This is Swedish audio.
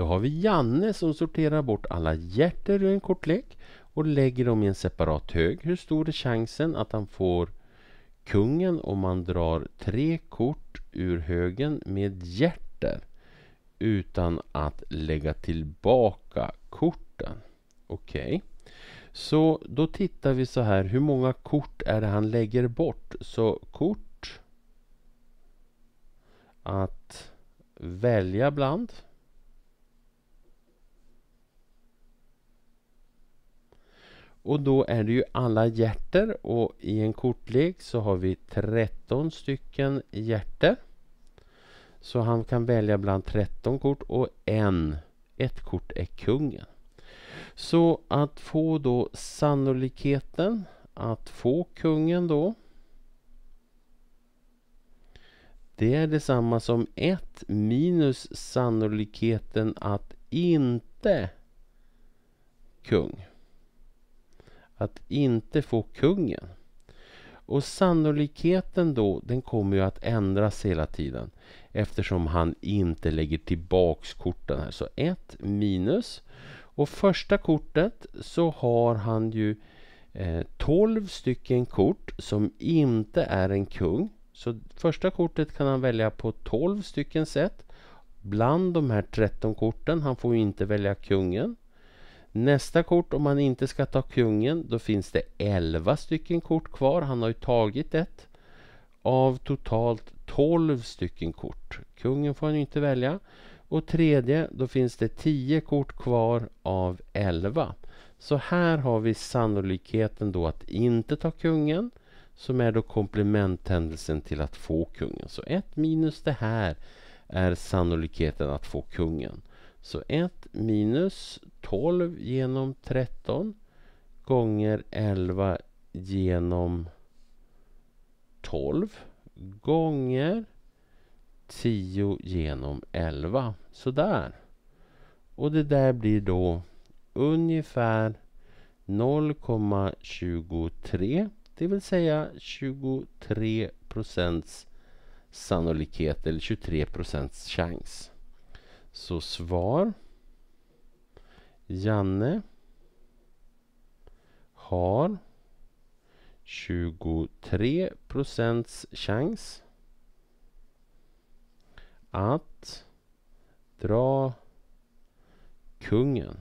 Då har vi Janne som sorterar bort alla hjärter ur en kortlek och lägger dem i en separat hög. Hur stor är chansen att han får kungen om man drar tre kort ur högen med hjärter utan att lägga tillbaka korten? Okej. Okay. Så då tittar vi så här, hur många kort är det han lägger bort? Så kort att välja bland. Och då är det ju alla hjärter och i en kortlek så har vi 13 stycken hjärter. Så han kan välja bland 13 kort och en, ett kort är kungen. Så att få då sannolikheten att få kungen då Det är detsamma som 1 minus sannolikheten att inte kung att inte få kungen. Och sannolikheten då, den kommer ju att ändras hela tiden eftersom han inte lägger tillbaks korten här. Så 1 minus. Och första kortet så har han ju eh, 12 stycken kort som inte är en kung. Så första kortet kan han välja på 12 stycken sätt. Bland de här 13 korten, han får ju inte välja kungen. Nästa kort om han inte ska ta kungen då finns det 11 stycken kort kvar. Han har ju tagit ett av totalt 12 stycken kort. Kungen får han ju inte välja. Och tredje, då finns det 10 kort kvar av 11. Så här har vi sannolikheten då att inte ta kungen som är då komplementhändelsen till att få kungen. Så 1 minus det här är sannolikheten att få kungen. Så 1 minus 12 genom 13 gånger 11 genom 12 gånger 10 genom 11. Sådär. Och det där blir då ungefär 0,23 det vill säga 23 procents sannolikhet eller 23 procents chans. Så svar. Janne har 23 procents chans att dra kungen.